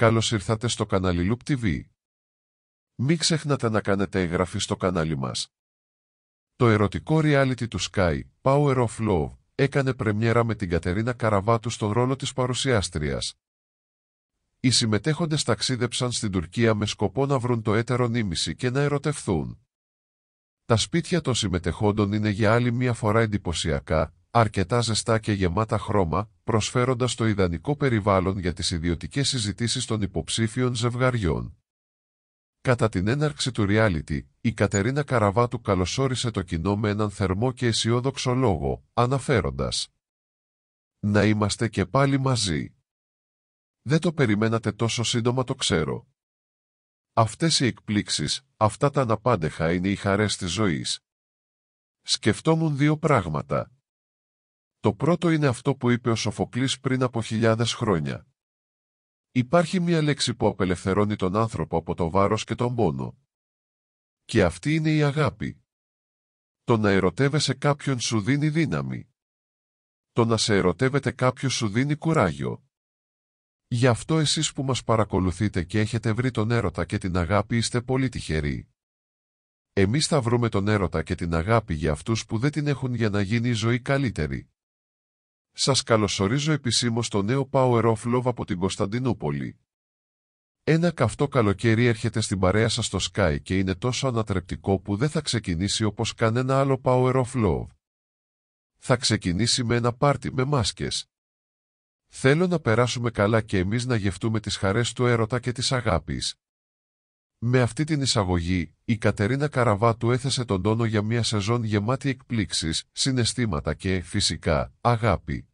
Καλώς ήρθατε στο κανάλι Loop TV. Μην ξεχνάτε να κάνετε εγγραφή στο κανάλι μας. Το ερωτικό reality του Sky, Power of Love, έκανε πρεμιέρα με την Κατερίνα Καραβάτου στον ρόλο της παρουσιάστριας. Οι συμμετέχοντες ταξίδεψαν στην Τουρκία με σκοπό να βρουν το έτερο νήμιση και να ερωτευθούν. Τα σπίτια των συμμετεχόντων είναι για άλλη μία φορά εντυπωσιακά, αρκετά ζεστά και γεμάτα χρώμα, προσφέροντας το ιδανικό περιβάλλον για τις ιδιωτικές συζητήσεις των υποψήφιων ζευγαριών. Κατά την έναρξη του reality, η Κατερίνα Καραβάτου καλωσόρισε το κοινό με έναν θερμό και αισιόδοξο λόγο, αναφέροντας «Να είμαστε και πάλι μαζί». Δεν το περιμένατε τόσο σύντομα το ξέρω. Αυτές οι εκπλήξεις, αυτά τα αναπάντεχα είναι οι χαρές της ζωής. Σκεφτόμουν δύο πράγματα, το πρώτο είναι αυτό που είπε ο Σοφοκλής πριν από χιλιάδες χρόνια. Υπάρχει μία λέξη που απελευθερώνει τον άνθρωπο από το βάρος και τον πόνο. Και αυτή είναι η αγάπη. Το να ερωτεύεσαι κάποιον σου δίνει δύναμη. Το να σε ερωτεύεται κάποιος σου δίνει κουράγιο. Γι' αυτό εσείς που μας παρακολουθείτε και έχετε βρει τον έρωτα και την αγάπη είστε πολύ τυχεροί. Εμείς θα βρούμε τον έρωτα και την αγάπη για αυτούς που δεν την έχουν για να γίνει η ζωή καλύτερη. Σας καλωσορίζω επισήμως στο νέο Power of Love από την Κωνσταντινούπολη. Ένα καυτό καλοκαίρι έρχεται στην παρέα σας στο Sky και είναι τόσο ανατρεπτικό που δεν θα ξεκινήσει όπως κανένα άλλο Power of Love. Θα ξεκινήσει με ένα πάρτι με μάσκες. Θέλω να περάσουμε καλά και εμείς να γευτούμε τις χαρές του έρωτα και της αγάπης. Με αυτή την εισαγωγή, η Κατερίνα Καραβάτου έθεσε τον τόνο για μια σεζόν γεμάτη εκπλήξεις, συναισθήματα και, φυσικά, αγάπη.